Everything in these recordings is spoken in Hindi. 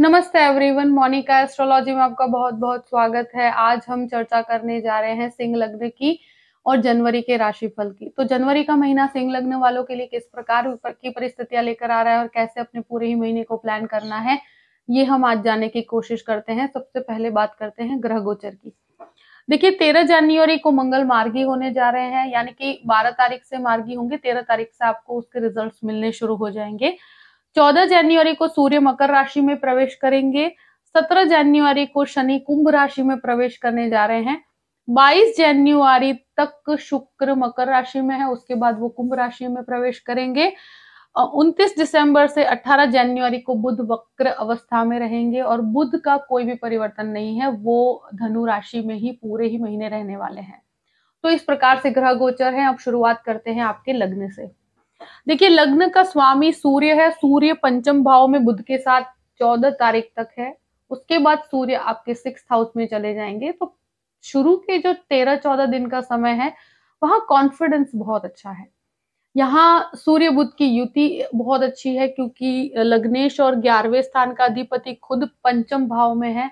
नमस्ते एवरीवन मोनिका एस्ट्रोलॉजी में आपका बहुत बहुत स्वागत है आज हम चर्चा करने जा रहे हैं सिंह लग्न की और जनवरी के राशिफल की तो जनवरी का महीना सिंह लग्न वालों के लिए किस प्रकार की परिस्थितियां लेकर आ रहा है और कैसे अपने पूरे ही महीने को प्लान करना है ये हम आज जानने की कोशिश करते हैं सबसे पहले बात करते हैं ग्रह गोचर की देखिए तेरह जनवरी को मंगल मार्गी होने जा रहे हैं यानी कि बारह तारीख से मार्गी होंगे तेरह तारीख से आपको उसके रिजल्ट मिलने शुरू हो जाएंगे चौदह जनवरी को सूर्य मकर राशि में प्रवेश करेंगे सत्रह जनवरी को शनि कुंभ राशि में प्रवेश करने जा रहे हैं बाईस जनवरी तक शुक्र मकर राशि में है उसके बाद वो कुंभ राशि में प्रवेश करेंगे उनतीस दिसंबर से अठारह जनवरी को बुध वक्र अवस्था में रहेंगे और बुध का कोई भी परिवर्तन नहीं है वो धनु राशि में ही पूरे ही महीने रहने वाले हैं तो इस प्रकार से ग्रह गोचर है अब शुरुआत करते हैं आपके लग्न से देखिए लग्न का स्वामी सूर्य है सूर्य पंचम भाव में बुद्ध के साथ चौदह तारीख तक है उसके बाद सूर्य आपके सिक्स हाउस में चले जाएंगे तो शुरू के जो तेरह चौदह दिन का समय है वहां कॉन्फिडेंस बहुत अच्छा है यहाँ सूर्य बुद्ध की युति बहुत अच्छी है क्योंकि लग्नेश और ग्यारहवें स्थान का अधिपति खुद पंचम भाव में है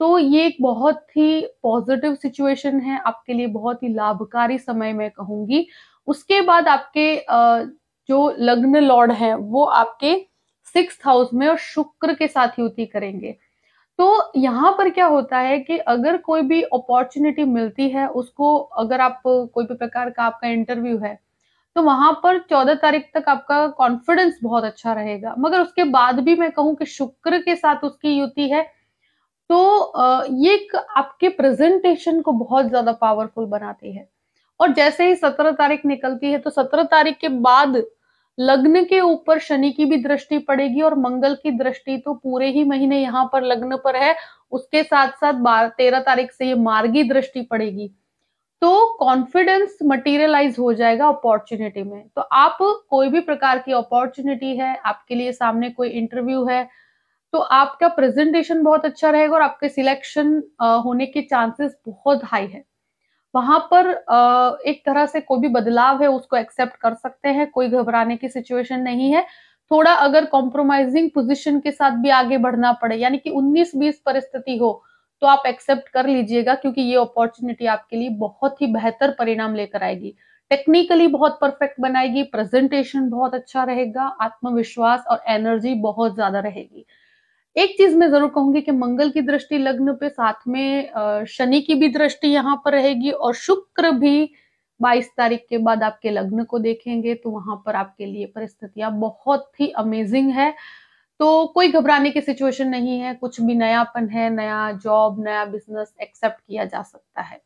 तो ये एक बहुत ही पॉजिटिव सिचुएशन है आपके लिए बहुत ही लाभकारी समय मैं कहूंगी उसके बाद आपके जो लग्न लॉर्ड हैं वो आपके सिक्स हाउस में और शुक्र के साथ युति करेंगे तो यहाँ पर क्या होता है कि अगर कोई भी अपॉर्चुनिटी मिलती है उसको अगर आप कोई भी प्रकार का आपका इंटरव्यू है तो वहां पर चौदह तारीख तक आपका कॉन्फिडेंस बहुत अच्छा रहेगा मगर उसके बाद भी मैं कहूँ कि शुक्र के साथ उसकी युति है तो ये आपके प्रेजेंटेशन को बहुत ज्यादा पावरफुल बनाती है और जैसे ही सत्रह तारीख निकलती है तो सत्रह तारीख के बाद लग्न के ऊपर शनि की भी दृष्टि पड़ेगी और मंगल की दृष्टि तो पूरे ही महीने यहाँ पर लग्न पर है उसके साथ साथ बारह तेरह तारीख से ये मार्गी दृष्टि पड़ेगी तो कॉन्फिडेंस मटेरियलाइज हो जाएगा अपॉर्चुनिटी में तो आप कोई भी प्रकार की अपॉर्चुनिटी है आपके लिए सामने कोई इंटरव्यू है तो आपका प्रेजेंटेशन बहुत अच्छा रहेगा और आपके सिलेक्शन होने के चांसेस बहुत हाई है वहां पर एक तरह से कोई भी बदलाव है उसको एक्सेप्ट कर सकते हैं कोई घबराने की सिचुएशन नहीं है थोड़ा अगर कॉम्प्रोमाइजिंग पोजीशन के साथ भी आगे बढ़ना पड़े यानी कि 19-20 परिस्थिति हो तो आप एक्सेप्ट कर लीजिएगा क्योंकि ये अपॉर्चुनिटी आपके लिए बहुत ही बेहतर परिणाम लेकर आएगी टेक्निकली बहुत परफेक्ट बनाएगी प्रेजेंटेशन बहुत अच्छा रहेगा आत्मविश्वास और एनर्जी बहुत ज्यादा रहेगी एक चीज मैं जरूर कहूंगी कि मंगल की दृष्टि लग्न पे साथ में शनि की भी दृष्टि यहाँ पर रहेगी और शुक्र भी 22 तारीख के बाद आपके लग्न को देखेंगे तो वहां पर आपके लिए परिस्थितियां बहुत ही अमेजिंग है तो कोई घबराने की सिचुएशन नहीं है कुछ भी नयापन है नया जॉब नया बिजनेस एक्सेप्ट किया जा सकता है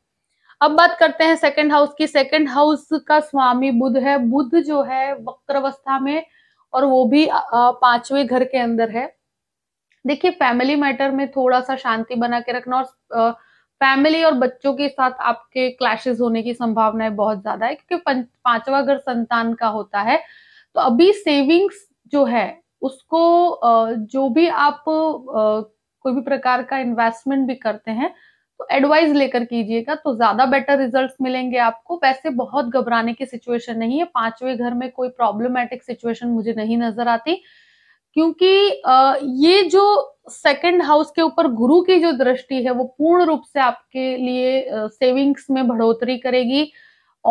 अब बात करते हैं सेकंड हाउस की सेकंड हाउस का स्वामी बुध है बुध जो है वक्र अवस्था में और वो भी पांचवें घर के अंदर है देखिए फैमिली मैटर में थोड़ा सा शांति बना के रखना और फैमिली और बच्चों के साथ आपके क्लैशेस होने की संभावनाएं बहुत ज्यादा है क्योंकि पांचवा घर संतान का होता है तो अभी सेविंग्स जो है उसको जो भी आप कोई भी प्रकार का इन्वेस्टमेंट भी करते हैं तो एडवाइस लेकर कीजिएगा तो ज्यादा बेटर रिजल्ट्स मिलेंगे आपको वैसे बहुत घबराने की सिचुएशन नहीं है पांचवें घर में कोई प्रॉब्लमेटिक सिचुएशन मुझे नहीं नजर आती क्योंकि ये जो सेकंड हाउस के ऊपर गुरु की जो दृष्टि है वो पूर्ण रूप से आपके लिए सेविंग्स में बढ़ोतरी करेगी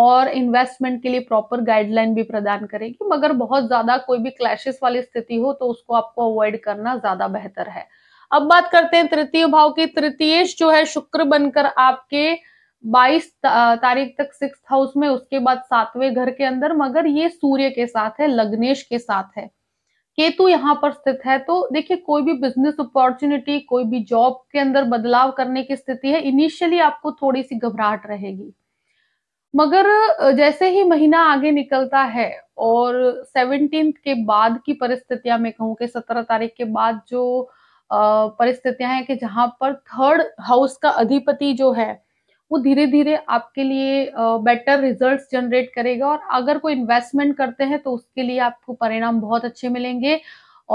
और इन्वेस्टमेंट के लिए प्रॉपर गाइडलाइन भी प्रदान करेगी मगर बहुत ज्यादा कोई भी क्लैशेस वाली स्थिति हो तो उसको आपको अवॉइड करना ज्यादा बेहतर है अब बात करते हैं तृतीय भाव की तृतीयेश जो है शुक्र बनकर आपके 22 तारीख तक सिक्स हाउस में उसके बाद सातवें घर के अंदर मगर ये सूर्य के साथ है लग्नेश के साथ है केतु यहाँ पर स्थित है तो देखिए कोई भी बिजनेस अपॉर्चुनिटी कोई भी जॉब के अंदर बदलाव करने की स्थिति है इनिशियली आपको थोड़ी सी घबराहट रहेगी मगर जैसे ही महीना आगे निकलता है और सेवनटीन के बाद की परिस्थितियां मैं कहूँ कि सत्रह तारीख के बाद जो परिस्थितियां हैं कि जहां पर थर्ड हाउस का अधिपति जो है वो धीरे धीरे आपके लिए बेटर रिजल्ट जनरेट करेगा और अगर कोई इन्वेस्टमेंट करते हैं तो उसके लिए आपको परिणाम बहुत अच्छे मिलेंगे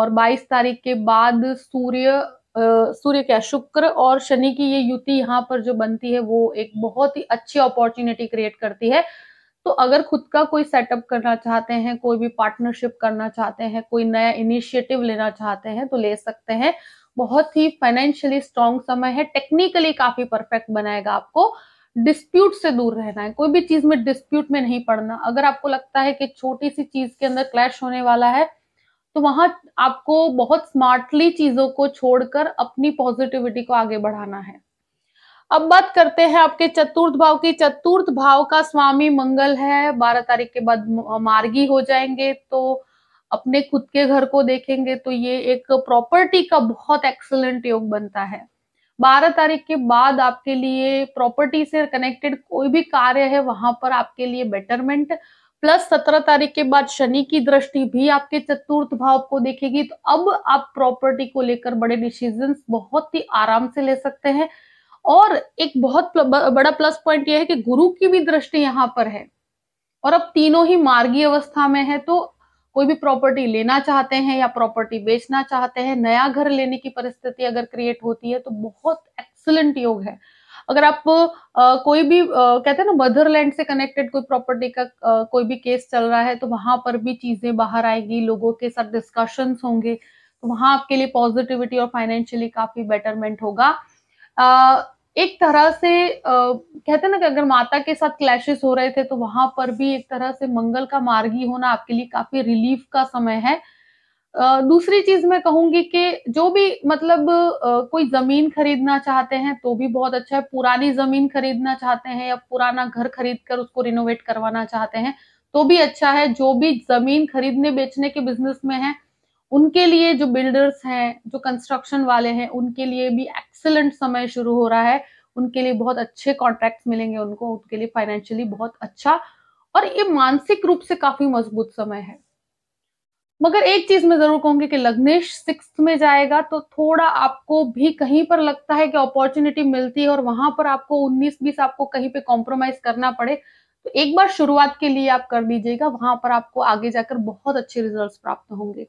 और 22 तारीख के बाद सूर्य सूर्य क्या शुक्र और शनि की ये युति यहाँ पर जो बनती है वो एक बहुत ही अच्छी अपॉर्चुनिटी क्रिएट करती है तो अगर खुद का कोई सेटअप करना चाहते हैं कोई भी पार्टनरशिप करना चाहते हैं कोई नया इनिशिएटिव लेना चाहते हैं तो ले सकते हैं बहुत ही फाइनेंशियली स्ट्रांग समय है टेक्निकली काफी परफेक्ट बनाएगा आपको डिस्प्यूट से दूर रहना है कोई भी चीज में डिस्प्यूट में नहीं पड़ना अगर आपको लगता है कि छोटी सी चीज के अंदर क्लैश होने वाला है तो वहां आपको बहुत स्मार्टली चीजों को छोड़कर अपनी पॉजिटिविटी को आगे बढ़ाना है अब बात करते हैं आपके चतुर्थ भाव की चतुर्थ भाव का स्वामी मंगल है बारह तारीख के बाद मार्गी हो जाएंगे तो अपने खुद के घर को देखेंगे तो ये एक प्रॉपर्टी का बहुत एक्सलेंट योग बनता है बारह तारीख के बाद आपके लिए प्रॉपर्टी से कनेक्टेड कोई भी कार्य है वहां पर आपके लिए बेटरमेंट प्लस सत्रह तारीख के बाद शनि की दृष्टि भी आपके चतुर्थ भाव को देखेगी तो अब आप प्रॉपर्टी को लेकर बड़े डिसीजन बहुत ही आराम से ले सकते हैं और एक बहुत बड़ा प्लस पॉइंट यह है कि गुरु की भी दृष्टि यहाँ पर है और अब तीनों ही मार्गी अवस्था में है तो कोई भी प्रॉपर्टी लेना चाहते हैं या प्रॉपर्टी बेचना चाहते हैं नया घर लेने की परिस्थिति अगर क्रिएट होती है तो बहुत एक्सलेंट योग है अगर आप आ, कोई भी आ, कहते हैं ना मदरलैंड से कनेक्टेड कोई प्रॉपर्टी का आ, कोई भी केस चल रहा है तो वहां पर भी चीजें बाहर आएगी लोगों के साथ डिस्कशन होंगे तो वहां आपके लिए पॉजिटिविटी और फाइनेंशियली काफी बेटरमेंट होगा एक तरह से आ, कहते हैं ना कि अगर माता के साथ क्लैशेस हो रहे थे तो वहां पर भी एक तरह से मंगल का मार्गी होना आपके लिए काफी रिलीफ का समय है आ, दूसरी चीज मैं कहूंगी कि जो भी मतलब आ, कोई जमीन खरीदना चाहते हैं तो भी बहुत अच्छा है पुरानी जमीन खरीदना चाहते हैं या पुराना घर खरीद कर उसको रिनोवेट करवाना चाहते हैं तो भी अच्छा है जो भी जमीन खरीदने बेचने के बिजनेस में है उनके लिए जो बिल्डर्स हैं जो कंस्ट्रक्शन वाले हैं उनके लिए भी एक्सलेंट समय शुरू हो रहा है उनके लिए बहुत अच्छे कॉन्ट्रैक्ट मिलेंगे उनको उनके लिए फाइनेंशियली बहुत अच्छा और ये मानसिक रूप से काफी मजबूत समय है मगर एक चीज मैं जरूर कहूंगी कि लग्नेश सिक्स में जाएगा तो थोड़ा आपको भी कहीं पर लगता है कि अपॉर्चुनिटी मिलती है और वहां पर आपको 19 बीस आपको कहीं पे कॉम्प्रोमाइज करना पड़े तो एक बार शुरुआत के लिए आप कर दीजिएगा वहां पर आपको आगे जाकर बहुत अच्छे रिजल्ट्स प्राप्त होंगे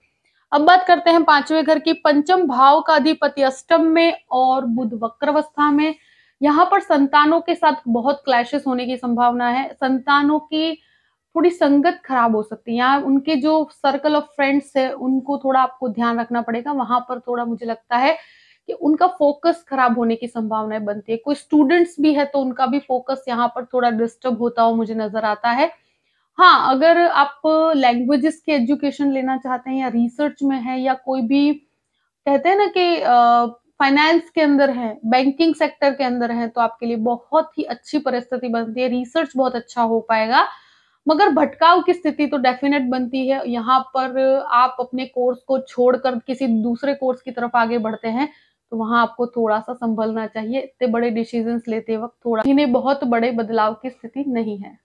अब बात करते हैं पांचवें घर की पंचम भाव का अधिपति अष्टम में और बुध वक्रवस्था में यहाँ पर संतानों के साथ बहुत क्लैशेस होने की संभावना है संतानों की थोड़ी संगत खराब हो सकती है यहाँ उनके जो सर्कल ऑफ फ्रेंड्स है उनको थोड़ा आपको ध्यान रखना पड़ेगा वहां पर थोड़ा मुझे लगता है कि उनका फोकस खराब होने की संभावनाएं बनती है कोई स्टूडेंट्स भी है तो उनका भी फोकस यहाँ पर थोड़ा डिस्टर्ब होता हुआ हो मुझे नजर आता है हाँ अगर आप लैंग्वेजेस की एजुकेशन लेना चाहते हैं या रिसर्च में है या कोई भी कहते हैं ना कि फाइनेंस के अंदर है बैंकिंग सेक्टर के अंदर है तो आपके लिए बहुत ही अच्छी परिस्थिति बनती है रिसर्च बहुत अच्छा हो पाएगा मगर भटकाव की स्थिति तो डेफिनेट बनती है यहाँ पर आप अपने कोर्स को छोड़कर किसी दूसरे कोर्स की तरफ आगे बढ़ते हैं तो वहां आपको थोड़ा सा संभलना चाहिए इतने बड़े डिसीजन लेते वक्त थोड़ा इन्हें बहुत बड़े बदलाव की स्थिति नहीं है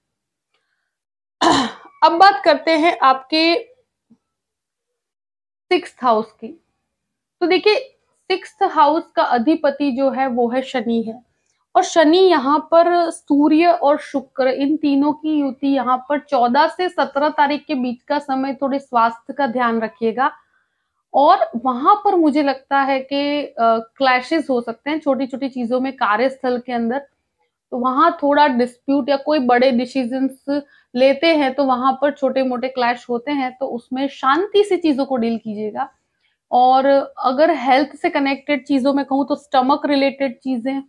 अब बात करते हैं आपके सिक्स हाउस की तो देखिए सिक्स हाउस का अधिपति जो है वो है शनि है और शनि यहाँ पर सूर्य और शुक्र इन तीनों की युति यहाँ पर 14 से 17 तारीख के बीच का समय थोड़े स्वास्थ्य का ध्यान रखिएगा और वहां पर मुझे लगता है कि क्लैशेस हो सकते हैं छोटी छोटी चीजों में कार्यस्थल के अंदर तो वहां थोड़ा डिस्प्यूट या कोई बड़े डिसीजन लेते हैं तो वहां पर छोटे मोटे क्लैश होते हैं तो उसमें शांति से चीजों को डील कीजिएगा और अगर हेल्थ से कनेक्टेड चीजों में कहूँ तो स्टमक रिलेटेड चीजें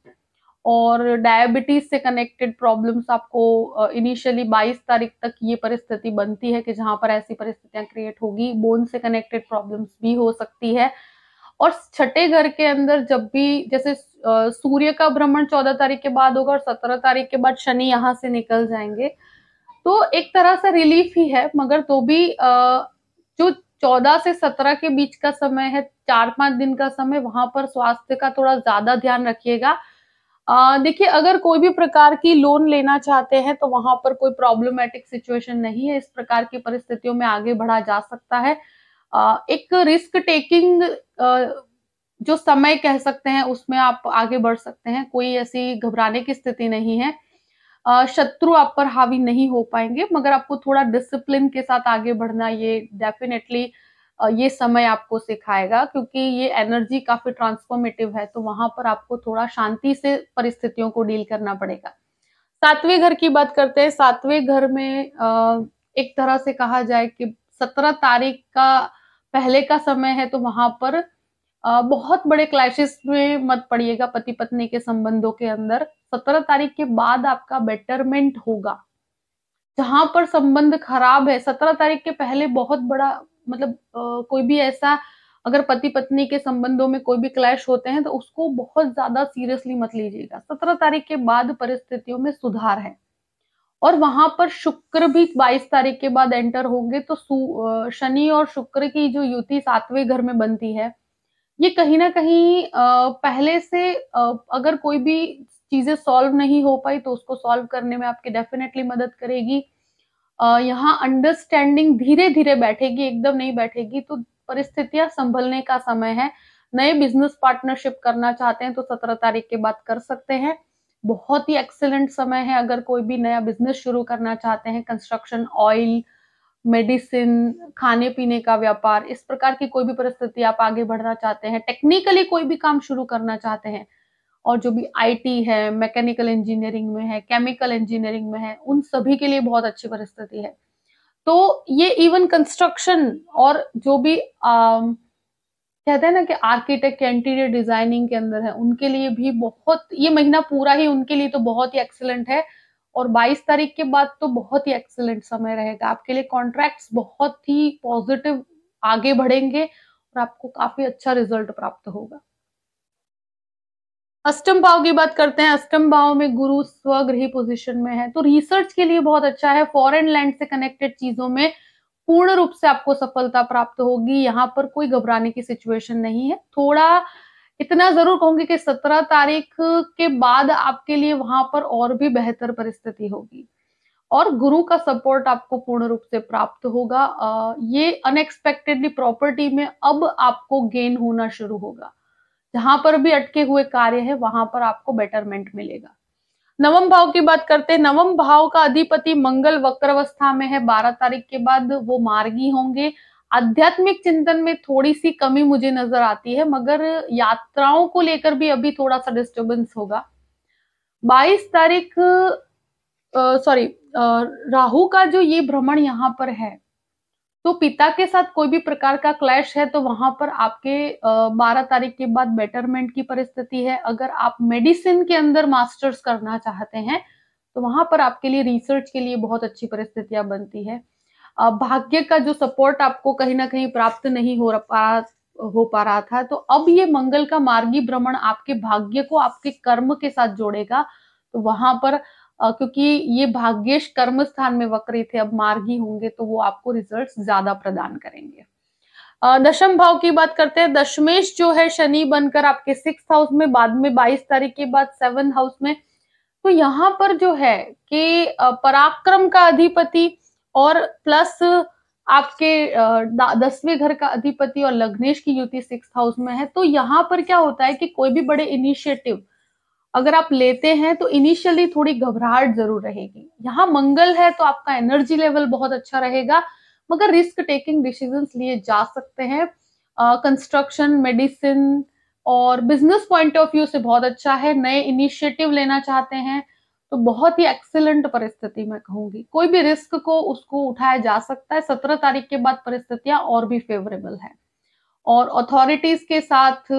और डायबिटीज से कनेक्टेड प्रॉब्लम्स आपको इनिशियली 22 तारीख तक ये परिस्थिति बनती है कि जहां पर ऐसी परिस्थितियां क्रिएट होगी बोन से कनेक्टेड प्रॉब्लम्स भी हो सकती है और छठे घर के अंदर जब भी जैसे सूर्य का भ्रमण चौदह तारीख के बाद होगा और सत्रह तारीख के बाद शनि यहाँ से निकल जाएंगे तो एक तरह से रिलीफ ही है मगर तो भी जो चौदह से सत्रह के बीच का समय है चार पांच दिन का समय वहां पर स्वास्थ्य का थोड़ा ज्यादा ध्यान रखिएगा देखिए अगर कोई भी प्रकार की लोन लेना चाहते हैं तो वहां पर कोई प्रॉब्लमेटिक सिचुएशन नहीं है इस प्रकार की परिस्थितियों में आगे बढ़ा जा सकता है एक रिस्क टेकिंग जो समय कह सकते हैं उसमें आप आगे बढ़ सकते हैं कोई ऐसी घबराने की स्थिति नहीं है शत्रु आप पर हावी नहीं हो पाएंगे मगर आपको थोड़ा डिसिप्लिन के साथ आगे बढ़ना ये डेफिनेटली ये समय आपको सिखाएगा क्योंकि ये एनर्जी काफी ट्रांसफॉर्मेटिव है तो वहां पर आपको थोड़ा शांति से परिस्थितियों को डील करना पड़ेगा सातवें घर की बात करते हैं सातवें घर में एक तरह से कहा जाए कि सत्रह तारीख का पहले का समय है तो वहां पर बहुत बड़े क्लैशेस में मत पड़िएगा पति पत्नी के संबंधों के अंदर सत्रह तारीख के बाद आपका बेटरमेंट होगा जहां पर संबंध खराब है सत्रह तारीख के पहले बहुत बड़ा मतलब कोई भी ऐसा अगर पति पत्नी के संबंधों में कोई भी क्लैश होते हैं तो उसको बहुत ज्यादा सीरियसली मत लीजिएगा सत्रह तारीख के बाद परिस्थितियों में सुधार है और वहां पर शुक्र भी 22 तारीख के बाद एंटर होंगे तो शनि और शुक्र की जो युति सातवें घर में बनती है ये कहीं ना कहीं पहले से अगर कोई भी चीजें सॉल्व नहीं हो पाई तो उसको सॉल्व करने में आपकी डेफिनेटली मदद करेगी यहाँ अंडरस्टैंडिंग धीरे धीरे बैठेगी एकदम नहीं बैठेगी तो परिस्थितियां संभलने का समय है नए बिजनेस पार्टनरशिप करना चाहते हैं तो सत्रह तारीख के बाद कर सकते हैं बहुत ही एक्सेलेंट समय है अगर कोई भी नया बिजनेस शुरू करना चाहते हैं कंस्ट्रक्शन ऑयल मेडिसिन खाने पीने का व्यापार इस प्रकार की कोई भी परिस्थिति आप आगे बढ़ना चाहते हैं टेक्निकली कोई भी काम शुरू करना चाहते हैं और जो भी आईटी है मैकेनिकल इंजीनियरिंग में है केमिकल इंजीनियरिंग में है उन सभी के लिए बहुत अच्छी परिस्थिति है तो ये इवन कंस्ट्रक्शन और जो भी कहते हैं ना कि आर्किटेक्ट इंटीरियर डिजाइनिंग के अंदर है उनके लिए भी बहुत ये महीना पूरा ही उनके लिए तो बहुत ही एक्सीलेंट है और 22 तारीख के बाद तो बहुत ही एक्सीलेंट समय रहेगा आपके लिए कॉन्ट्रैक्ट्स बहुत ही पॉजिटिव आगे बढ़ेंगे और आपको काफी अच्छा रिजल्ट प्राप्त होगा अष्टम भाव की बात करते हैं अष्टम भाव में गुरु स्वगृही पोजिशन में है तो रिसर्च के लिए बहुत अच्छा है फॉरेन लैंड से कनेक्टेड चीजों में पूर्ण रूप से आपको सफलता प्राप्त होगी यहाँ पर कोई घबराने की सिचुएशन नहीं है थोड़ा इतना जरूर कहूंगी कि सत्रह तारीख के बाद आपके लिए वहां पर और भी बेहतर परिस्थिति होगी और गुरु का सपोर्ट आपको पूर्ण रूप से प्राप्त होगा ये अनएक्सपेक्टेडली प्रॉपर्टी में अब आपको गेन होना शुरू होगा जहां पर भी अटके हुए कार्य है वहां पर आपको बेटरमेंट मिलेगा नवम भाव की बात करते हैं नवम भाव का अधिपति मंगल वक्रवस्था में है बारह तारीख के बाद वो मार्गी होंगे आध्यात्मिक चिंतन में थोड़ी सी कमी मुझे नजर आती है मगर यात्राओं को लेकर भी अभी थोड़ा सा डिस्टर्बेंस होगा 22 तारीख सॉरी राहु का जो ये भ्रमण यहाँ पर है तो पिता के साथ कोई भी प्रकार का क्लैश है तो वहां पर आपके बारह तारीख के बाद बेटरमेंट की परिस्थिति है अगर आप मेडिसिन के अंदर मास्टर्स करना चाहते हैं तो वहां पर आपके लिए रिसर्च के लिए बहुत अच्छी परिस्थितियां बनती है भाग्य का जो सपोर्ट आपको कहीं ना कहीं प्राप्त नहीं हो पा हो पा रहा था तो अब ये मंगल का मार्गी भ्रमण आपके भाग्य को आपके कर्म के साथ जोड़ेगा तो वहां पर क्योंकि ये भाग्येश कर्म स्थान में वक्री थे अब मार्गी होंगे तो वो आपको रिजल्ट ज्यादा प्रदान करेंगे दशम भाव की बात करते हैं दशमेश जो है शनि बनकर आपके सिक्स हाउस में बाद में बाईस तारीख के बाद सेवन हाउस में तो यहाँ पर जो है कि पराक्रम का अधिपति और प्लस आपके दसवें घर का अधिपति और लग्नेश की युति सिक्स हाउस में है तो यहाँ पर क्या होता है कि कोई भी बड़े इनिशिएटिव अगर आप लेते हैं तो इनिशियली थोड़ी घबराहट जरूर रहेगी यहाँ मंगल है तो आपका एनर्जी लेवल बहुत अच्छा रहेगा मगर रिस्क टेकिंग डिसीजन लिए जा सकते हैं कंस्ट्रक्शन मेडिसिन और बिजनेस पॉइंट ऑफ व्यू से बहुत अच्छा है नए इनिशिएटिव लेना चाहते हैं तो बहुत ही एक्सेलेंट परिस्थिति मैं कहूंगी कोई भी रिस्क को उसको उठाया जा सकता है सत्रह तारीख के बाद परिस्थितियां और भी फेवरेबल है और अथॉरिटीज के साथ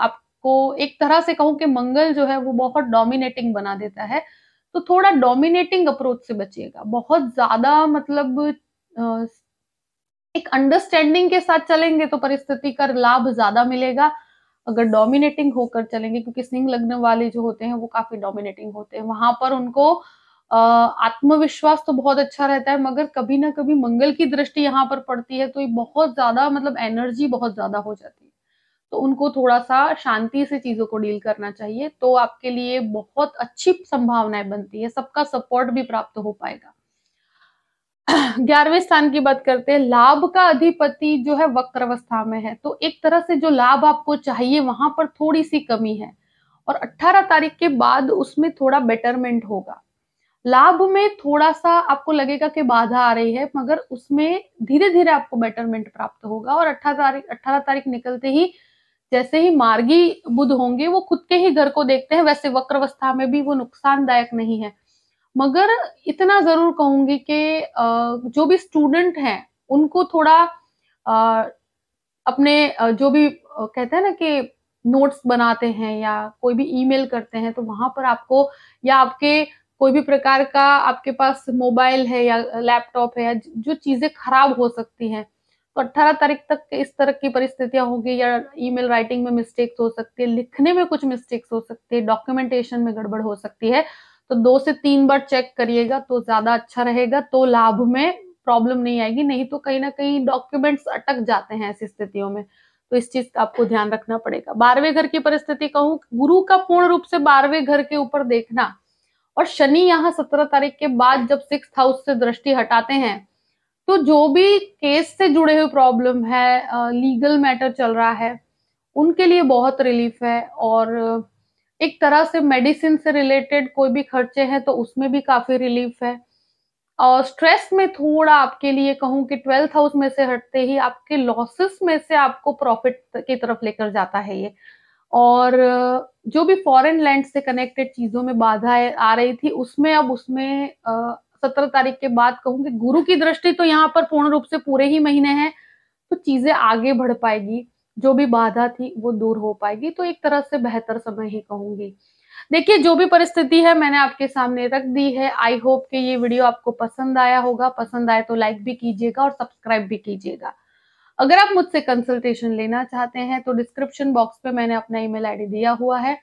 आप को एक तरह से कहूं कि मंगल जो है वो बहुत डोमिनेटिंग बना देता है तो थोड़ा डोमिनेटिंग अप्रोच से बचिएगा बहुत ज्यादा मतलब एक अंडरस्टैंडिंग के साथ चलेंगे तो परिस्थिति का लाभ ज्यादा मिलेगा अगर डोमिनेटिंग होकर चलेंगे क्योंकि सिंह लग्न वाले जो होते हैं वो काफी डोमिनेटिंग होते हैं वहां पर उनको आत्मविश्वास तो बहुत अच्छा रहता है मगर कभी ना कभी मंगल की दृष्टि यहाँ पर पड़ती है तो ये बहुत ज्यादा मतलब एनर्जी बहुत ज्यादा हो जाती है तो उनको थोड़ा सा शांति से चीजों को डील करना चाहिए तो आपके लिए बहुत अच्छी संभावनाएं बनती है सबका सपोर्ट भी प्राप्त हो पाएगा ग्यारहवें स्थान की बात करते हैं लाभ का अधिपति जो है वक्र अवस्था में है तो एक तरह से जो लाभ आपको चाहिए वहां पर थोड़ी सी कमी है और 18 तारीख के बाद उसमें थोड़ा बेटरमेंट होगा लाभ में थोड़ा सा आपको लगेगा कि बाधा आ रही है मगर उसमें धीरे धीरे आपको बेटरमेंट प्राप्त होगा और 18 तारीख 18 तारीख निकलते ही जैसे ही मार्गी बुद्ध होंगे वो खुद के ही घर को देखते हैं वैसे वक्रवस्था में भी वो नुकसानदायक नहीं है मगर इतना जरूर कहूंगी कि जो भी स्टूडेंट हैं उनको थोड़ा अपने जो भी कहते हैं ना कि नोट्स बनाते हैं या कोई भी ईमेल करते हैं तो वहां पर आपको या आपके कोई भी प्रकार का आपके पास मोबाइल है या लैपटॉप है या जो चीजें खराब हो सकती हैं तो 18 तारीख तक इस तरह की परिस्थितियां होगी या ईमेल राइटिंग में मिस्टेक्स हो सकती है लिखने में कुछ मिस्टेक्स हो सकती है डॉक्यूमेंटेशन में गड़बड़ हो सकती है तो दो से तीन बार चेक करिएगा तो ज्यादा अच्छा रहेगा तो लाभ में प्रॉब्लम नहीं आएगी नहीं तो कहीं ना कहीं डॉक्यूमेंट्स अटक जाते हैं ऐसी स्थितियों में तो इस चीज का आपको ध्यान रखना पड़ेगा बारहवें घर की परिस्थिति कहूँ गुरु का पूर्ण रूप से बारहवें घर के ऊपर देखना और शनि यहाँ सत्रह तारीख के बाद जब सिक्स हाउस से दृष्टि हटाते हैं तो जो भी केस से जुड़े हुए प्रॉब्लम है लीगल मैटर चल रहा है उनके लिए बहुत रिलीफ है और एक तरह से मेडिसिन से रिलेटेड कोई भी खर्चे हैं तो उसमें भी काफ़ी रिलीफ है और स्ट्रेस में थोड़ा आपके लिए कहूँ कि ट्वेल्थ हाउस में से हटते ही आपके लॉसेस में से आपको प्रॉफिट की तरफ लेकर जाता है ये और जो भी फॉरेन लैंड से कनेक्टेड चीज़ों में बाधाएं आ रही थी उसमें अब उसमें सत्रह तारीख के बाद कहूंगी गुरु की दृष्टि तो यहाँ पर पूर्ण रूप से पूरे ही महीने हैं तो चीजें आगे बढ़ पाएगी जो भी बाधा थी वो दूर हो पाएगी तो एक तरह से बेहतर समय ही कहूंगी देखिए जो भी परिस्थिति है मैंने आपके सामने रख दी है आई होप कि ये वीडियो आपको पसंद आया होगा पसंद आए तो लाइक भी कीजिएगा और सब्सक्राइब भी कीजिएगा अगर आप मुझसे कंसल्टेशन लेना चाहते हैं तो डिस्क्रिप्शन बॉक्स पे मैंने अपना ईमेल आईडी दिया हुआ है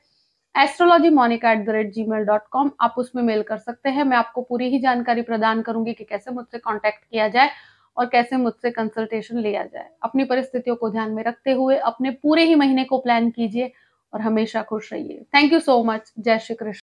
astrology Monika at the rate gmail dot com आप उसमें मेल कर सकते हैं मैं आपको पूरी ही जानकारी प्रदान करूंगी कि कैसे मुझसे कॉन्टेक्ट किया जाए और कैसे मुझसे कंसल्टेशन लिया जाए अपनी परिस्थितियों को ध्यान में रखते हुए अपने पूरे ही महीने को प्लान कीजिए और हमेशा खुश रहिए थैंक यू सो मच जय श्री कृष्ण